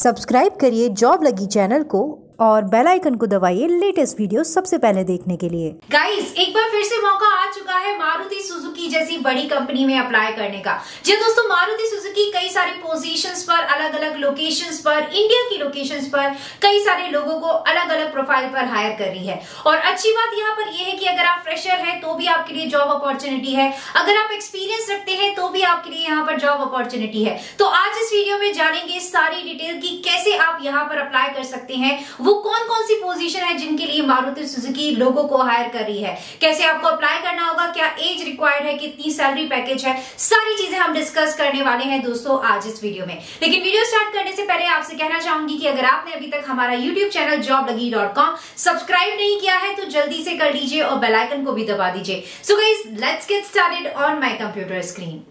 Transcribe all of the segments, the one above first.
subscribe करिए job लगी channel को और बेल आइकन को दबाइए लेटेस्ट वीडियो सबसे पहले देखने के लिए गाइस एक बार फिर से मौका आ चुका है मारुति सुजुकी जैसी बड़ी कंपनी में अप्लाई करने का जी दोस्तों मारुति सुजुकी कई सारी पोजीशंस पर अलग अलग लोकेशंस पर इंडिया की लोकेशंस पर कई सारे लोगों को अलग अलग प्रोफाइल पर हायर कर रही है और अच्छी बात यहाँ पर यह है की अगर आप फ्रेशर है तो भी आपके लिए जॉब अपॉर्चुनिटी है अगर आप एक्सपीरियंस रखते हैं तो भी आपके लिए यहाँ पर जॉब अपॉर्चुनिटी है तो आज इस वीडियो में जानेंगे सारी डिटेल की कैसे आप यहाँ पर अप्लाई कर सकते हैं वो वो कौन कौन सी पोजीशन है जिनके लिए मारुति सुजुकी लोगों को हायर कर रही है कैसे आपको अप्लाई करना होगा क्या एज रिक्वायर्ड है कितनी सैलरी पैकेज है सारी चीजें हम डिस्कस करने वाले हैं दोस्तों आज इस वीडियो में लेकिन वीडियो स्टार्ट करने से पहले आपसे कहना चाहूंगी कि अगर आपने अभी तक हमारा YouTube channel job Lagi dot com subscribe नहीं किया है तो जल्दी से कर लीजिए और बेलाइकन को भी दबा दीजिए so guys let's get started on my computer screen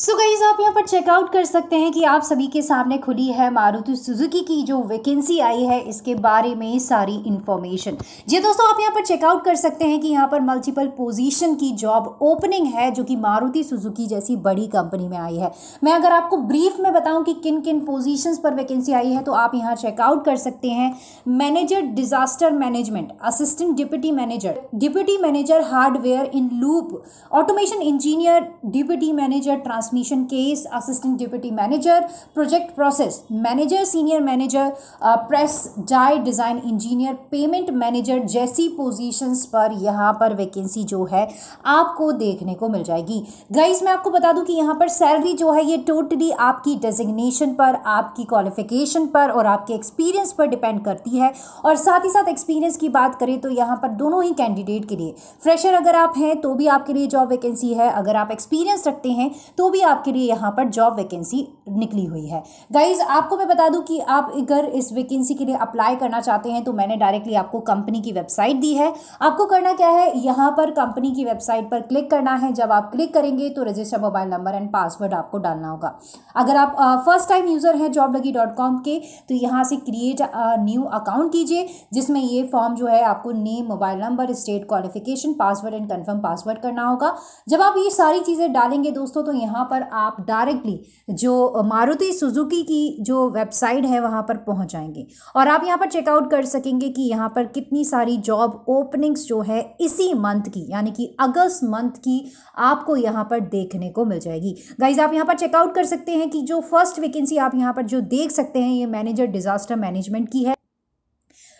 so so guys आप यहाँ पर चेकआउट कर सकते हैं कि आप सभी के सामने खुली है मारुति सुजुकी की जो वैकेंसी आई है इसके बारे में सारी इन्फॉर्मेशन जी दोस्तों आप यहाँ पर चेकआउट कर सकते हैं कि यहाँ पर मल्टीपल पोजीशन की जॉब ओपनिंग है जो कि मारुति सुजुकी जैसी बड़ी कंपनी में आई है मैं अगर आपको ब्रीफ में बताऊँ कि किन किन पोजिशन पर वैकेंसी आई है तो आप यहाँ चेकआउट कर सकते हैं manager disaster management assistant deputy manager deputy manager hardware in loop automation engineer deputy manager trans transmission case assistant deputy manager project process manager senior manager press die design engineer payment manager जैसी positions पर यहाँ पर vacancy जो है आपको देखने को मिल जाएगी गाइज मैं आपको बता दूं कि यहाँ पर सैलरी जो है ये टोटली आपकी डेजिग्नेशन पर आपकी क्वालिफिकेशन पर और आपके एक्सपीरियंस पर डिपेंड करती है और साथ ही साथ एक्सपीरियंस की बात करें तो यहाँ पर दोनों ही कैंडिडेट के लिए फ्रेशर अगर आप हैं तो भी आपके लिए जॉब वैकेंसी है अगर आप एक्सपीरियंस रखते हैं तो भी भी आपके लिए यहाँ पर जॉब वैकेंसी निकली हुई है गाइज आपको मैं बता दूँ कि आप अगर इस वैकेंसी के लिए अप्लाई करना चाहते हैं तो मैंने डायरेक्टली आपको कंपनी की वेबसाइट दी है आपको करना क्या है यहाँ पर कंपनी की वेबसाइट पर क्लिक करना है जब आप क्लिक करेंगे तो register mobile number and password आपको डालना होगा अगर आप फर्स्ट टाइम यूज़र हैं जॉब लगी डॉट कॉम के तो यहाँ से क्रिएट न्यू अकाउंट कीजिए जिसमें ये फॉर्म जो है आपको name mobile number state qualification password and confirm password करना होगा जब आप ये सारी चीज़ें डालेंगे दोस्तों तो यहाँ पर आप डायरेक्टली जो मारुति सुजुकी की जो वेबसाइट है वहाँ पर पहुँच जाएंगे और आप यहाँ पर चेकआउट कर सकेंगे कि यहाँ पर कितनी सारी जॉब ओपनिंग्स जो है इसी मंथ की यानी कि अगस्त मंथ की आपको यहाँ पर देखने को मिल जाएगी गाइज आप यहाँ पर चेकआउट कर सकते हैं कि जो फर्स्ट वेकेंसी आप यहाँ पर जो देख सकते हैं ये मैनेजर डिज़ास्टर मैनेजमेंट की है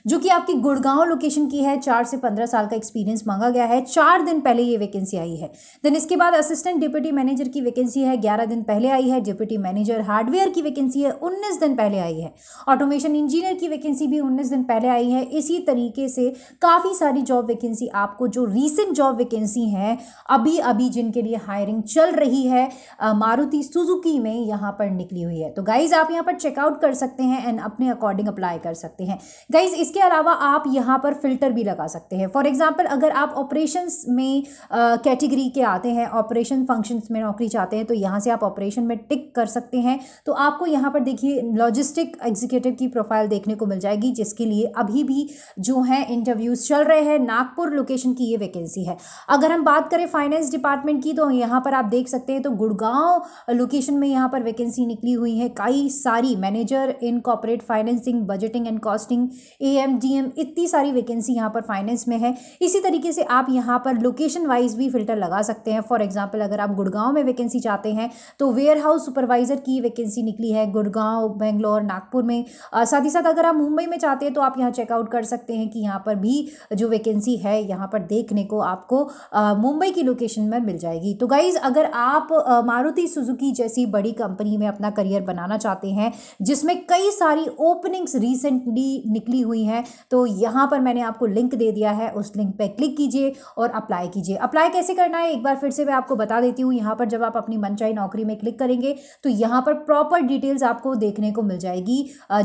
जो कि आपकी गुड़गांव लोकेशन की है चार से पंद्रह साल का एक्सपीरियंस मांगा गया है चार दिन पहले ये वैकेंसी आई है देन इसके बाद असिस्टेंट डिप्यूटी मैनेजर की वैकेंसी है ग्यारह दिन पहले आई है डिप्यूटी मैनेजर हार्डवेयर की वैकेंसी है उन्नीस दिन पहले आई है ऑटोमेशन इंजीनियर की वैकेंसी भी उन्नीस दिन पहले आई है इसी तरीके से काफ़ी सारी जॉब वैकेंसी आपको जो रिसेंट जॉब वैकेंसी हैं अभी अभी जिनके लिए हायरिंग चल रही है मारुति सुजुकी में यहाँ पर निकली हुई है तो गाइज आप यहाँ पर चेकआउट कर सकते हैं एंड अपने अकॉर्डिंग अप्लाई कर सकते हैं गाइज इसके इसके अलावा आप यहाँ पर फ़िल्टर भी लगा सकते हैं फॉर एग्ज़ाम्पल अगर आप ऑपरेशन में कैटेगरी के आते हैं ऑपरेशन फंक्शन में नौकरी चाहते हैं तो यहाँ से आप ऑपरेशन में टिक कर सकते हैं तो आपको यहाँ पर देखिए लॉजिस्टिक एग्जीक्यूटिव की प्रोफाइल देखने को मिल जाएगी जिसके लिए अभी भी जो है इंटरव्यूज़ चल रहे हैं नागपुर लोकेशन की ये वैकेंसी है अगर हम बात करें फाइनेंस डिपार्टमेंट की तो यहाँ पर आप देख सकते हैं तो गुड़गांव लोकेशन में यहाँ पर वैकेंसी निकली हुई है कई सारी manager in corporate financing budgeting and costing A M G M इतनी सारी वैकेंसी यहाँ पर फाइनेंस में है इसी तरीके से आप यहाँ पर लोकेशन वाइज भी फिल्टर लगा सकते हैं फॉर एग्जाम्पल अगर आप गुड़गांव में वैकेंसी चाहते हैं तो वेयर हाउस सुपरवाइज़र की वैकेंसी निकली है गुड़गांव बेंगलोर नागपुर में साथ ही साथ अगर आप मुंबई में चाहते हैं तो आप यहाँ चेकआउट कर सकते हैं कि यहाँ पर भी जो वैकेंसी है यहाँ पर देखने को आपको मुंबई की लोकेशन में मिल जाएगी तो गाइज़ अगर आप मारुति सुजुकी जैसी बड़ी कंपनी में अपना करियर बनाना चाहते हैं जिसमें कई सारी ओपनिंग्स रिसेंटली निकली हुई हैं तो यहाँ पर मैंने आपको लिंक दे दिया है उस लिंक पर क्लिक कीजिए और अप्लाई कीजिए अप्लाई कैसे करना है एक बार फिर से मैं आपको बता देती हूँ यहाँ पर जब आप अपनी मनचाही नौकरी में क्लिक करेंगे तो यहाँ पर प्रॉपर डिटेल्स आपको देखने को मिल जाएगी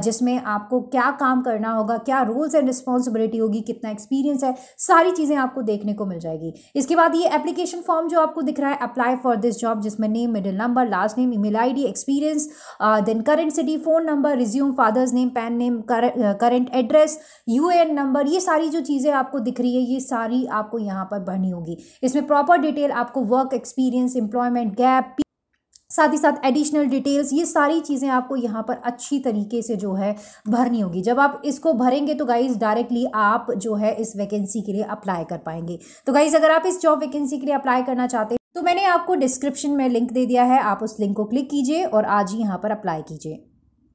जिसमें आपको क्या काम करना होगा क्या रोल्स एंड रिस्पॉन्सिबिलिटी होगी कितना एक्सपीरियंस है सारी चीज़ें आपको देखने को मिल जाएगी इसके बाद ये एप्लीकेशन फॉर्म जो आपको दिख रहा है अप्लाई फॉर दिस जॉब जिसमें name middle number last name email ID experience then current city phone number resume father's name PAN name current address address you number ये सारी जो चीज़ें आपको दिख रही है ये सारी आपको यहाँ पर भरनी होगी इसमें प्रॉपर डिटेल आपको वर्क एक्सपीरियंस एम्प्लॉयमेंट गैप साथ ही साथ एडिशनल डिटेल्स ये सारी चीज़ें आपको यहाँ पर अच्छी तरीके से जो है भरनी होगी जब आप इसको भरेंगे तो गाइज़ डायरेक्टली आप जो है इस वैकेंसी के लिए अप्लाई कर पाएंगे तो गाइज़ अगर आप इस जॉब वैकेंसी के लिए अप्लाई करना चाहते हैं तो मैंने आपको डिस्क्रिप्शन में लिंक दे दिया है आप उस लिंक को क्लिक कीजिए और आज ही यहाँ पर अप्लाई कीजिए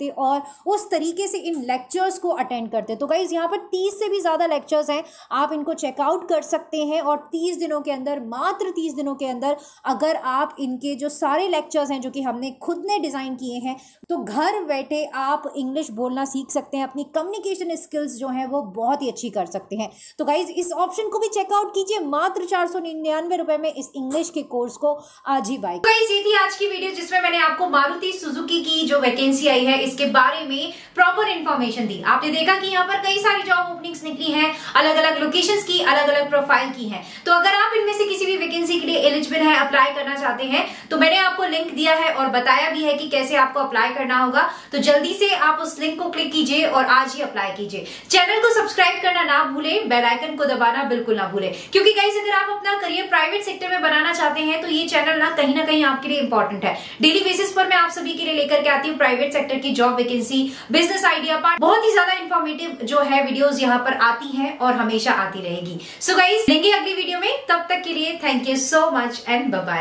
थे और उस तरीके से इन लेक्चर्स को अटेंड करते तो गाइज़ यहाँ पर तीस से भी ज़्यादा लेक्चर्स हैं आप इनको चेकआउट कर सकते हैं और तीस दिनों के अंदर मात्र तीस दिनों के अंदर अगर आप इनके जो सारे लेक्चर्स हैं जो कि हमने खुद ने डिज़ाइन किए हैं तो घर बैठे आप इंग्लिश बोलना सीख सकते हैं अपनी कम्युनिकेशन स्किल्स जो हैं वो बहुत ही अच्छी कर सकते हैं तो गाइज़ इस ऑप्शन को भी चेकआउट कीजिए मात्र चार सौ निन्यानवे रुपए में इस इंग्लिश के कोर्स को आज ही बाई गाइज तो ये थी आज की वीडियो जिसमें मैंने आपको मारुति सुजुकी की जो वैकेंसी आई है इसके बारे में प्रॉपर इन्फॉर्मेशन दी आपने देखा कि यहाँ पर कई सारी जॉब ओपनिंग्स निकली हैं अलग अलग लोकेशंस की अलग अलग प्रोफाइल की हैं तो अगर आप इनमें से किसी भी वैकेंसी के लिए एलिजिबल है अप्लाई करना चाहते हैं तो मैंने आपको लिंक दिया है और बताया भी है कि कैसे आपको अप्लाई करना होगा तो जल्दी से आप उस लिंक को क्लिक कीजिए और आज ही अप्लाई कीजिए चैनल को सब्सक्राइब करना ना भूले बेलाइकन को दबाना बिल्कुल ना भूले क्योंकि कहीं अगर आप अपना करियर प्राइवेट सेक्टर में बनाना चाहते हैं तो ये चैनल ना कहीं ना कहीं आपके लिए इंपॉर्टेंट है डेली बेसिस पर मैं आप सभी के लिए लेकर के आती हूँ प्राइवेट सेक्टर की job vacancy business idea part बहुत ही ज्यादा इन्फॉर्मेटिव जो है वीडियोस यहाँ पर आती हैं और हमेशा आती रहेगी सो so गाइज लेंगे अगली वीडियो में तब तक के लिए thank you so much and bye